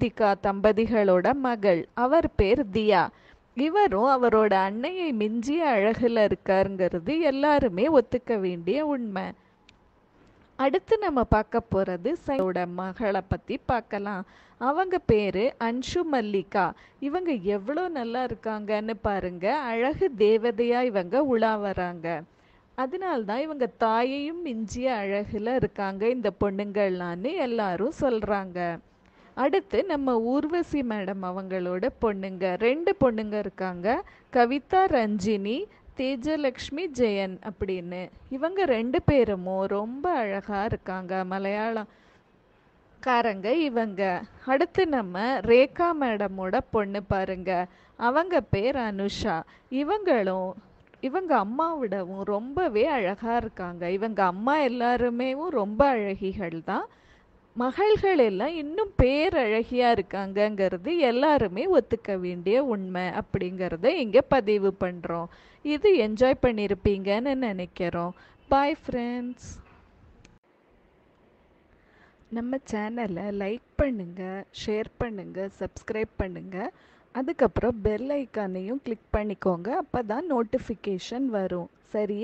திகா தம்பதிகளோட மகள் அவர் பேர் தியா இவரும் அவரோட அன்னையை மிஞ்சிய அழகில் இருக்காருங்கிறது எல்லாருமே ஒத்துக்க வேண்டிய உண்மை அடுத்து நம்ம பார்க்க போகிறது சையோட மகளை பற்றி பார்க்கலாம் அவங்க பேர் அன்ஷு மல்லிகா இவங்க எவ்வளோ நல்லா இருக்காங்கன்னு பாருங்க அழகு தேவதையாக இவங்க உலா வராங்க அதனால்தான் இவங்க தாயையும் மிஞ்சிய அழகில் இருக்காங்க இந்த பொண்ணுங்கள்லான்னு எல்லாரும் சொல்கிறாங்க அடுத்து நம்ம ஊர்வசி மேடம் அவங்களோட பொண்ணுங்க ரெண்டு பொண்ணுங்க இருக்காங்க கவிதா ரஞ்சினி தேஜலக்ஷ்மி ஜெயன் அப்படின்னு இவங்க ரெண்டு பேருமும் ரொம்ப அழகாக இருக்காங்க மலையாளம் காரங்க இவங்க அடுத்து நம்ம ரேகா மேடமோட பொண்ணு பாருங்க அவங்க பேர் அனுஷா இவங்களும் இவங்க அம்மாவிடவும் ரொம்பவே அழகாக இருக்காங்க இவங்க அம்மா எல்லாருமேவும் ரொம்ப அழகிகள் தான் மகள்கள் எல்லாம் இன்னும் பேரழகியாக இருக்காங்கங்கிறது எல்லாருமே ஒத்துக்க வேண்டிய உண்மை அப்படிங்கிறத இங்கே பதிவு பண்ணுறோம் இது என்ஜாய் பண்ணியிருப்பீங்கன்னு நினைக்கிறோம் பாய் ஃப்ரெண்ட்ஸ் நம்ம சேனலை லைக் பண்ணுங்கள் ஷேர் பண்ணுங்கள் சப்ஸ்கிரைப் பண்ணுங்கள் அதுக்கப்புறம் பெல் ஐக்கானையும் கிளிக் பண்ணிக்கோங்க அப்போ தான் நோட்டிஃபிகேஷன் வரும் சரி